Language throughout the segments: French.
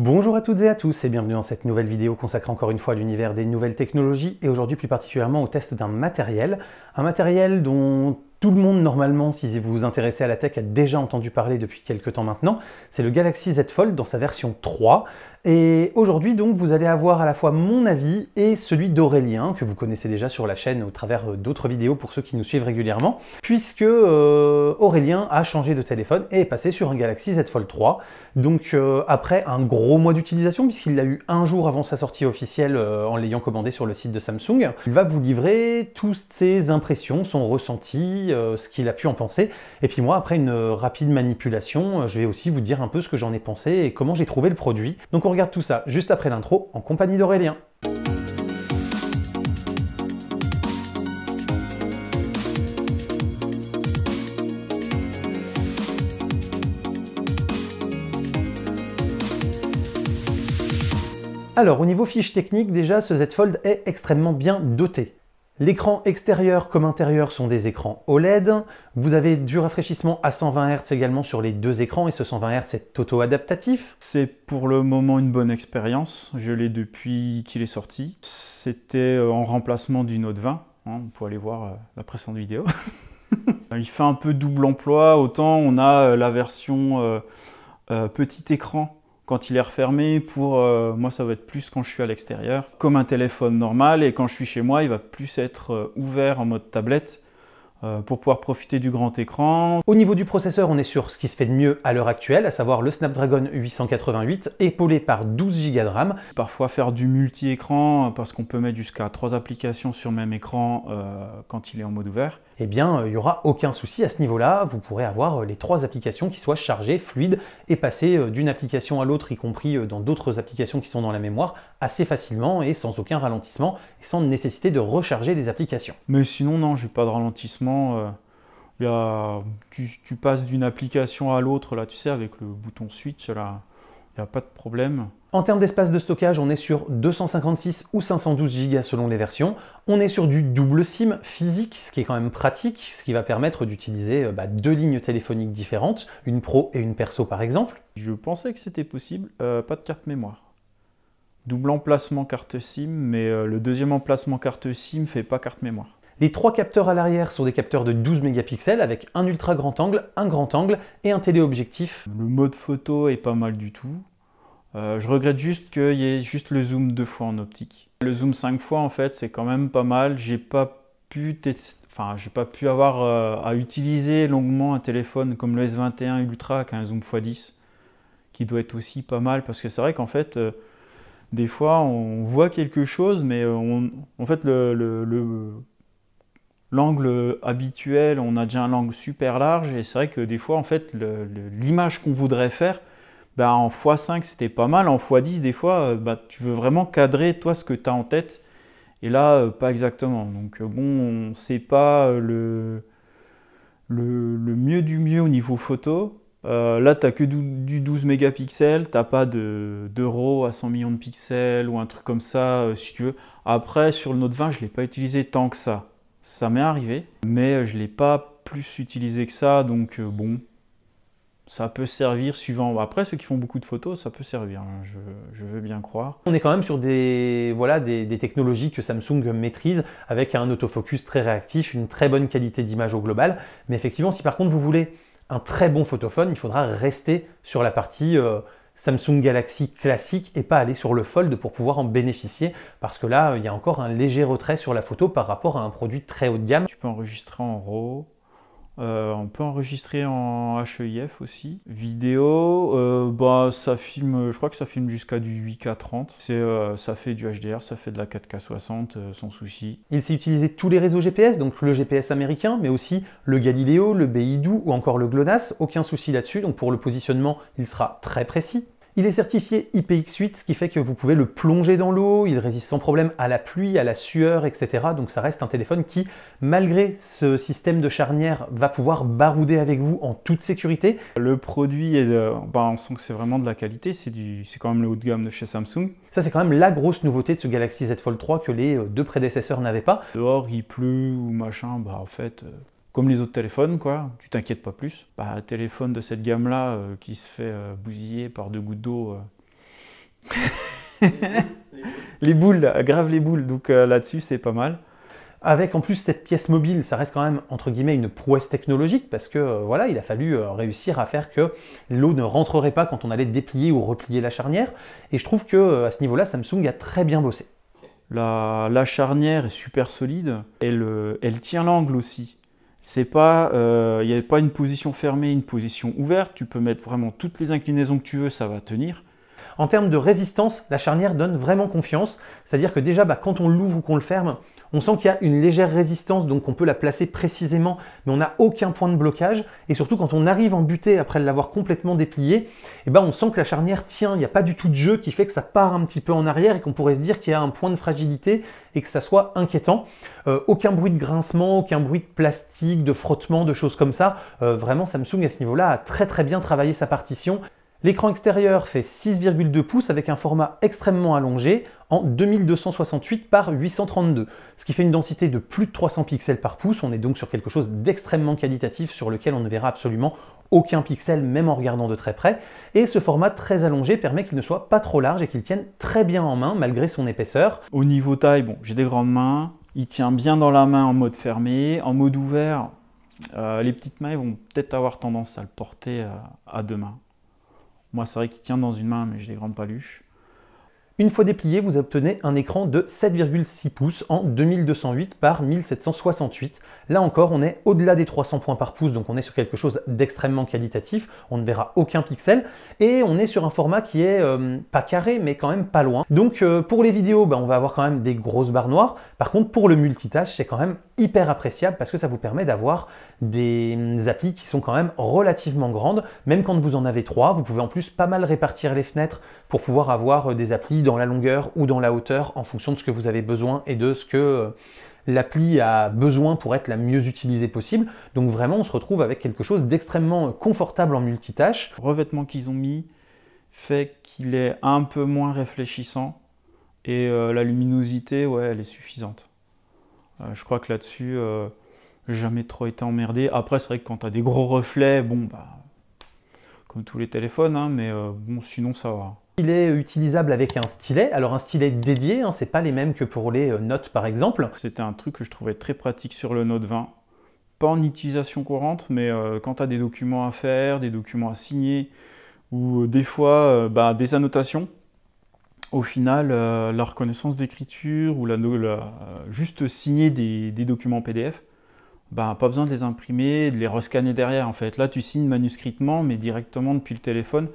Bonjour à toutes et à tous et bienvenue dans cette nouvelle vidéo consacrée encore une fois à l'univers des nouvelles technologies et aujourd'hui plus particulièrement au test d'un matériel. Un matériel dont tout le monde normalement, si vous vous intéressez à la tech, a déjà entendu parler depuis quelques temps maintenant. C'est le Galaxy Z Fold dans sa version 3. Et aujourd'hui, donc, vous allez avoir à la fois mon avis et celui d'Aurélien, que vous connaissez déjà sur la chaîne au travers euh, d'autres vidéos pour ceux qui nous suivent régulièrement, puisque euh, Aurélien a changé de téléphone et est passé sur un Galaxy Z Fold 3. Donc, euh, après un gros mois d'utilisation, puisqu'il l'a eu un jour avant sa sortie officielle en l'ayant commandé sur le site de Samsung, il va vous livrer toutes ses impressions, son ressenti, ce qu'il a pu en penser. Et puis, moi, après une rapide manipulation, je vais aussi vous dire un peu ce que j'en ai pensé et comment j'ai trouvé le produit. Donc, on regarde tout ça juste après l'intro en compagnie d'Aurélien. Alors, au niveau fiche technique, déjà, ce Z Fold est extrêmement bien doté. L'écran extérieur comme intérieur sont des écrans OLED. Vous avez du rafraîchissement à 120 Hz également sur les deux écrans et ce 120 Hz est auto-adaptatif. C'est pour le moment une bonne expérience. Je l'ai depuis qu'il est sorti. C'était euh, en remplacement du Note 20. on peut aller voir euh, la précédente vidéo. Il fait un peu double emploi. Autant on a euh, la version petit écran quand il est refermé, pour euh, moi ça va être plus quand je suis à l'extérieur, comme un téléphone normal, et quand je suis chez moi, il va plus être euh, ouvert en mode tablette euh, pour pouvoir profiter du grand écran. Au niveau du processeur, on est sur ce qui se fait de mieux à l'heure actuelle, à savoir le Snapdragon 888, épaulé par 12 Go de RAM. Parfois faire du multi-écran, parce qu'on peut mettre jusqu'à trois applications sur même écran quand il est en mode ouvert eh bien, euh, il n'y aura aucun souci à ce niveau-là. Vous pourrez avoir euh, les trois applications qui soient chargées, fluides, et passer euh, d'une application à l'autre, y compris dans d'autres applications qui sont dans la mémoire, assez facilement et sans aucun ralentissement, sans nécessité de recharger les applications. Mais sinon, non, je n'ai pas de ralentissement. tu, tu passes d'une application à l'autre, là, tu sais, avec le bouton switch, là, il n'y a pas de problème. En termes d'espace de stockage, on est sur 256 ou 512 Go selon les versions. On est sur du double SIM physique, ce qui est quand même pratique, ce qui va permettre d'utiliser euh, bah, deux lignes téléphoniques différentes, une pro et une perso par exemple. Je pensais que c'était possible, euh, pas de carte mémoire. Double emplacement carte SIM, mais euh, le deuxième emplacement carte SIM fait pas carte mémoire. Les trois capteurs à l'arrière sont des capteurs de 12 mégapixels avec un ultra grand angle, un grand angle et un téléobjectif. Le mode photo est pas mal du tout. Euh, je regrette juste qu'il y ait juste le zoom deux fois en optique. Le zoom cinq fois en fait c'est quand même pas mal. J'ai pas pu enfin j'ai pas pu avoir euh, à utiliser longuement un téléphone comme le S21 Ultra qui a un zoom x10 qui doit être aussi pas mal parce que c'est vrai qu'en fait euh, des fois on voit quelque chose mais en fait l'angle habituel, on a déjà un angle super large, et c'est vrai que des fois, en fait, l'image qu'on voudrait faire, bah, en x5 c'était pas mal, en x10 des fois euh, bah, tu veux vraiment cadrer toi ce que tu as en tête et là euh, pas exactement. Donc euh, bon, on sait pas le, le, mieux du mieux au niveau photo. là là, t'as que du 12 mégapixels, t'as pas de, à 100 millions de pixels ou un truc comme ça, si tu veux. Après, sur le Note 20, je l'ai pas utilisé tant que ça. Ça m'est arrivé, mais je l'ai pas plus utilisé que ça, donc bon, ça peut servir suivant. Après, ceux qui font beaucoup de photos, ça peut servir, hein, je, veux bien croire. On est quand même sur des, voilà, des, technologies que Samsung maîtrise avec un autofocus très réactif, une très bonne qualité d'image au global. Mais effectivement, si par contre vous voulez un très bon photophone, il faudra rester sur la partie euh, Samsung Galaxy classique et pas aller sur le fold pour pouvoir en bénéficier parce que là, il y a encore un léger retrait sur la photo par rapport à un produit très haut de gamme. Tu peux enregistrer en RAW euh, on peut enregistrer en HEIF aussi. Vidéo, euh, bah, ça filme, je crois que ça filme jusqu'à du 8K30. Euh, ça fait du HDR, ça fait de la 4K60 sans souci. Il s'est utilisé tous les réseaux GPS, donc le GPS américain, mais aussi le Galileo, le BeiDou ou encore le GLONASS. Aucun souci là-dessus, donc pour le positionnement, il sera très précis. Il est certifié IPX8, ce qui fait que vous pouvez le plonger dans l'eau, il résiste sans problème à la pluie, à la sueur, etc. Donc ça reste un téléphone qui, malgré ce système de charnière, va pouvoir barouder avec vous en toute sécurité. Le produit, est de... Ben, on sent que c'est vraiment de la qualité, c'est du... quand même le haut de gamme de chez Samsung. Ça c'est quand même la grosse nouveauté de ce Galaxy Z Fold 3 que les deux prédécesseurs n'avaient pas. Dehors, il pleut ou machin, bah en fait... Euh, comme les autres téléphones, quoi, tu t'inquiètes pas plus. Bah, un téléphone de cette gamme-là euh, qui se fait euh, bousiller par deux gouttes d'eau. Euh. les boules, grave les boules, donc là-dessus c'est pas mal. Avec en plus cette pièce mobile, ça reste quand même entre guillemets une prouesse technologique parce que voilà, il a fallu réussir à faire que l'eau ne rentrerait pas quand on allait déplier ou replier la charnière. Et je trouve que à ce niveau-là, Samsung a très bien bossé. La, charnière est super solide, elle tient l'angle aussi c'est pas, il euh, n'y a pas une position fermée, une position ouverte. Tu peux mettre vraiment toutes les inclinaisons que tu veux, ça va tenir. En termes de résistance, la charnière donne vraiment confiance. C'est-à-dire que déjà, bah, quand on l'ouvre ou qu'on le ferme, on sent qu'il y a une légère résistance, donc on peut la placer précisément, mais on n'a aucun point de blocage. Et surtout, quand on arrive en butée après l'avoir complètement déplié, eh ben, on sent que la charnière tient. Il n'y a pas du tout de jeu qui fait que ça part un petit peu en arrière et qu'on pourrait se dire qu'il y a un point de fragilité et que ça soit inquiétant. Euh, aucun bruit de grincement, aucun bruit de plastique, de frottement, de choses comme ça. Euh, vraiment, Samsung à ce niveau-là a très très bien travaillé sa partition. L'écran extérieur fait 6,2 pouces avec un format extrêmement allongé en 2268 par 832, ce qui fait une densité de plus de 300 pixels par pouce. On est donc sur quelque chose d'extrêmement qualitatif sur lequel on ne verra absolument aucun pixel, même en regardant de très près. Et ce format très allongé permet qu'il ne soit pas trop large et qu'il tienne très bien en main malgré son épaisseur. Au niveau taille, bon, j'ai des grandes mains, il tient bien dans la main en mode fermé, en mode ouvert. Euh, les petites mains vont peut-être avoir tendance à le porter euh, à deux mains. Moi, c'est vrai qu'il tient dans une main, mais j'ai des grandes paluches. Une fois déplié, vous obtenez un écran de 7,6 pouces en 2208 par 1768. Là encore, on est au-delà des 300 points par pouce, donc on est sur quelque chose d'extrêmement qualitatif, on ne verra aucun pixel, et on est sur un format qui est euh, pas carré, mais quand même pas loin. Donc euh, pour les vidéos, ben, on va avoir quand même des grosses barres noires, par contre pour le multitâche, c'est quand même hyper appréciable parce que ça vous permet d'avoir des hum, applis qui sont quand même relativement grandes. Même quand vous en avez trois, vous pouvez en plus pas mal répartir les fenêtres pour pouvoir avoir euh, des applis dans la longueur ou dans la hauteur en fonction de ce que vous avez besoin et de ce que euh, l'appli a besoin pour être la mieux utilisée possible. Donc vraiment, on se retrouve avec quelque chose d'extrêmement euh, confortable en multitâche. Le revêtement qu'ils ont mis fait qu'il est un peu moins réfléchissant et la luminosité, ouais, elle est suffisante. Euh, je crois que là-dessus, euh, jamais trop été emmerdé. Après, c'est vrai que quand tu as des gros reflets, bon, bah, comme tous les téléphones, hein, mais euh, bon, sinon ça va. Il est utilisable avec un stylet. Alors un stylet dédié, hein, c'est pas les mêmes que pour les notes par exemple. C'était un truc que je trouvais très pratique sur le Note 20. Pas en utilisation courante, mais quand tu as des documents à faire, des documents à signer, ou des fois bah, des annotations, au final, euh, la reconnaissance d'écriture ou la, euh, juste signer des, documents PDF, ben, pas besoin de les imprimer, de les rescanner derrière en fait. Là, tu signes manuscritement, mais directement depuis le téléphone.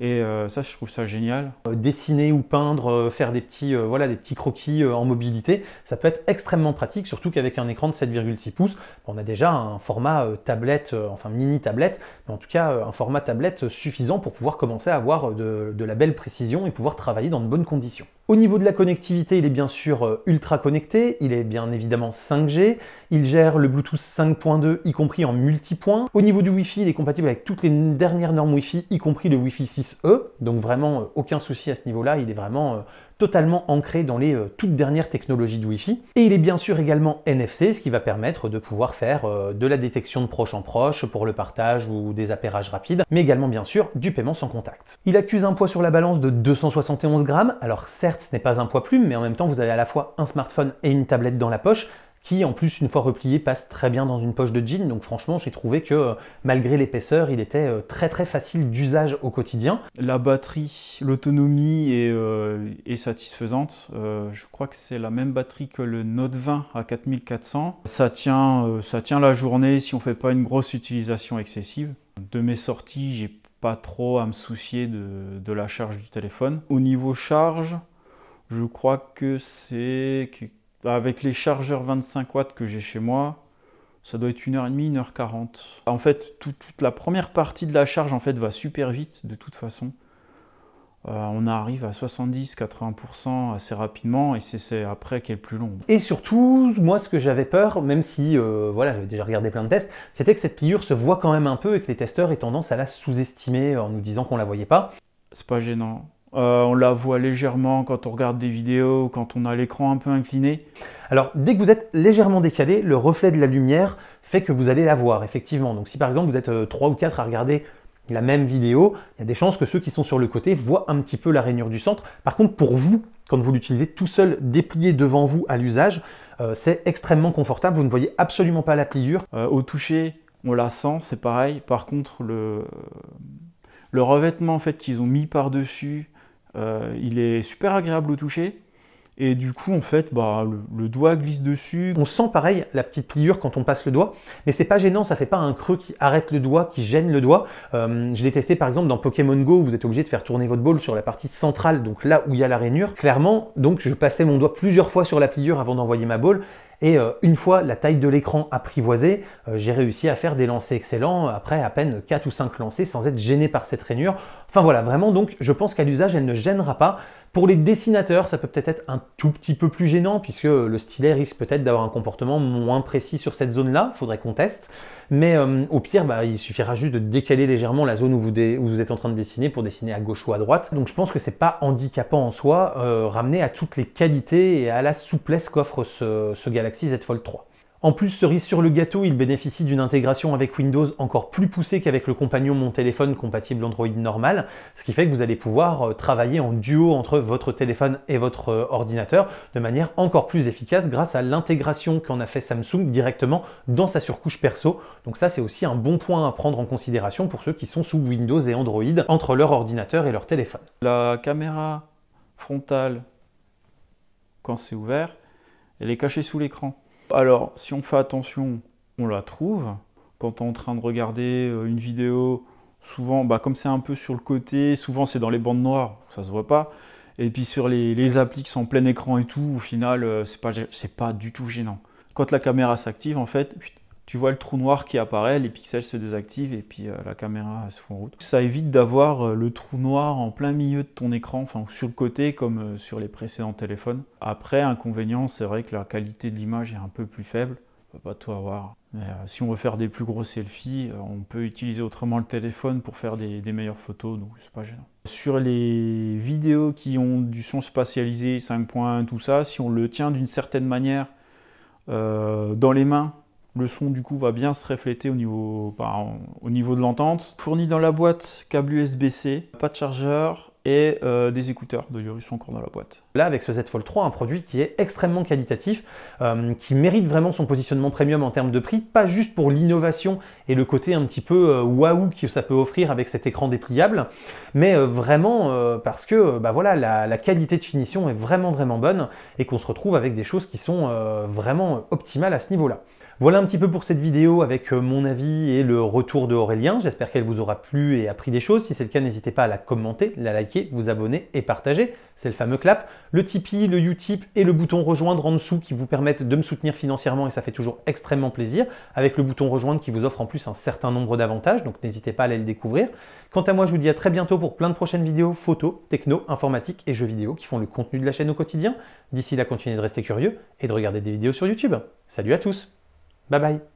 Et euh, ça, je trouve ça génial. Euh, dessiner ou peindre, euh, faire des petits, voilà, des petits croquis en mobilité, ça peut être extrêmement pratique, surtout qu'avec un écran de 7,6 pouces, on a déjà un format tablette, enfin mini tablette, mais en tout cas un format tablette suffisant pour pouvoir commencer à avoir de la belle précision et pouvoir travailler dans de bonnes conditions. Au niveau de la connectivité, il est bien sûr euh, ultra connecté, il est bien évidemment 5G, il gère le Bluetooth 5.2 y compris en multipoint. Au niveau du Wi-Fi, il est compatible avec toutes les dernières normes Wi-Fi, y compris le Wi-Fi 6E, donc vraiment euh, aucun souci à ce niveau-là, il est vraiment euh, totalement ancré dans les euh, toutes dernières technologies de Wi-Fi. Et il est bien sûr également NFC, ce qui va permettre de pouvoir faire euh, de la détection de proche en proche pour le partage ou des appairages rapides, mais également bien sûr du paiement sans contact. Il accuse un poids sur la balance de 271 grammes, alors certes ce n'est pas un poids plume, mais en même temps vous avez à la fois un smartphone et une tablette dans la poche, qui en plus une fois replié passe très bien dans une poche de jean. Donc franchement j'ai trouvé que euh, malgré l'épaisseur il était euh, très très facile d'usage au quotidien. La batterie, l'autonomie est, euh, satisfaisante. je crois que c'est la même batterie que le Note 20 à 4400. Ça tient, ça tient la journée si on fait pas une grosse utilisation excessive. De mes sorties j'ai pas trop à me soucier de la charge du téléphone. Au niveau charge, je crois que c'est bah, avec les chargeurs 25 watts que j'ai chez moi, ça doit être 1h30, 1h40. En fait, toute la première partie de la charge en fait, va super vite de toute façon. Euh, on arrive à 70-80% assez rapidement et c'est après qu'elle est plus longue. Et surtout, moi ce que j'avais peur, même si euh, voilà, j'avais déjà regardé plein de tests, c'était que cette pliure se voit quand même un peu et que les testeurs aient tendance à la sous-estimer en nous disant qu'on la voyait pas. C'est pas gênant. Euh, on la voit légèrement quand on regarde des vidéos quand on a l'écran un peu incliné. Alors, dès que vous êtes légèrement décalé, le reflet de la lumière fait que vous allez la voir, effectivement. Donc, si par exemple vous êtes 3 euh, ou 4 à regarder la même vidéo, il y a des chances que ceux qui sont sur le côté voient un petit peu la rainure du centre. Par contre, pour vous, quand vous l'utilisez tout seul, déplié devant vous à l'usage, euh, c'est extrêmement confortable. Vous ne voyez absolument pas la pliure. au toucher, on la sent, c'est pareil. Par contre, le, le revêtement en fait qu'ils ont mis par-dessus, euh, il est super agréable au toucher. Et du coup, en fait, bah, le, doigt glisse dessus. On sent pareil la petite pliure quand on passe le doigt, mais c'est pas gênant, ça fait pas un creux qui arrête le doigt, qui gêne le doigt. Euh, je l'ai testé par exemple dans Pokémon Go, où vous êtes obligé de faire tourner votre ball sur la partie centrale, donc là où il y a la rainure. Clairement, donc je passais mon doigt plusieurs fois sur la pliure avant d'envoyer ma balle, et euh, une fois la taille de l'écran apprivoisée, euh, j'ai réussi à faire des lancers excellents après à peine 4 ou 5 lancers sans être gêné par cette rainure. Enfin voilà, vraiment donc je pense qu'à l'usage elle ne gênera pas. Pour les dessinateurs, ça peut peut-être être un tout petit peu plus gênant puisque le stylet risque peut-être d'avoir un comportement moins précis sur cette zone-là, faudrait qu'on teste. Mais euh, au pire, bah, il suffira juste de décaler légèrement la zone où vous, êtes en train de dessiner pour dessiner à gauche ou à droite. Donc je pense que c'est pas handicapant en soi, euh, ramener ramené à toutes les qualités et à la souplesse qu'offre ce, ce Galaxy Z Fold 3. En plus, cerise sur le gâteau, il bénéficie d'une intégration avec Windows encore plus poussée qu'avec le compagnon Mon Téléphone compatible Android normal, ce qui fait que vous allez pouvoir euh, travailler en duo entre votre téléphone et votre euh, ordinateur de manière encore plus efficace grâce à l'intégration qu'en a fait Samsung directement dans sa surcouche perso. Donc ça, c'est aussi un bon point à prendre en considération pour ceux qui sont sous Windows et Android entre leur ordinateur et leur téléphone. La caméra frontale, quand c'est ouvert, elle est cachée sous l'écran. Alors, si on fait attention, on la trouve. Quand on est en train de regarder euh, une vidéo, souvent, bah, comme c'est un peu sur le côté, souvent c'est dans les bandes noires, ça se voit pas. Et puis sur les, appliques applis qui sont en plein écran et tout, au final, euh, c'est pas, pas du tout gênant. Quand la caméra s'active, en fait, tu vois le trou noir qui apparaît, les pixels se désactivent et puis euh, la caméra se fout en route. Ça évite d'avoir euh, le trou noir en plein milieu de ton écran, enfin sur le côté comme euh, sur les précédents téléphones. Après, inconvénient, c'est vrai que la qualité de l'image est un peu plus faible, on peut pas tout avoir. Mais si on veut faire des plus gros selfies, on peut utiliser autrement le téléphone pour faire des, meilleures photos, donc c'est pas gênant. Sur les vidéos qui ont du son spatialisé, 5.1, tout ça, si on le tient d'une certaine manière dans les mains, le son du coup va bien se refléter au niveau, de l'entente. Fourni dans la boîte, câble USB-C, pas de chargeur et euh, des écouteurs de ils sont encore dans la boîte. Là avec ce Z Fold 3, un produit qui est extrêmement qualitatif, euh, qui mérite vraiment son positionnement premium en termes de prix, pas juste pour l'innovation et le côté un petit peu euh, waouh que ça peut offrir avec cet écran dépliable, mais vraiment parce que bah, voilà, la, la, qualité de finition est vraiment vraiment bonne et qu'on se retrouve avec des choses qui sont vraiment optimales à ce niveau-là. Voilà un petit peu pour cette vidéo avec euh, mon avis et le retour de Aurélien. J'espère qu'elle vous aura plu et appris des choses. Si c'est le cas, n'hésitez pas à la commenter, la liker, vous abonner et partager. C'est le fameux clap. Le Tipeee, le Utip et le bouton rejoindre en dessous qui vous permettent de me soutenir financièrement et ça fait toujours extrêmement plaisir. Avec le bouton rejoindre qui vous offre en plus un certain nombre d'avantages, donc n'hésitez pas à aller le découvrir. Quant à moi, je vous dis à très bientôt pour plein de prochaines vidéos photos, techno, informatique et jeux vidéo qui font le contenu de la chaîne au quotidien. D'ici là, continuez de rester curieux et de regarder des vidéos sur YouTube. Salut à tous Bye bye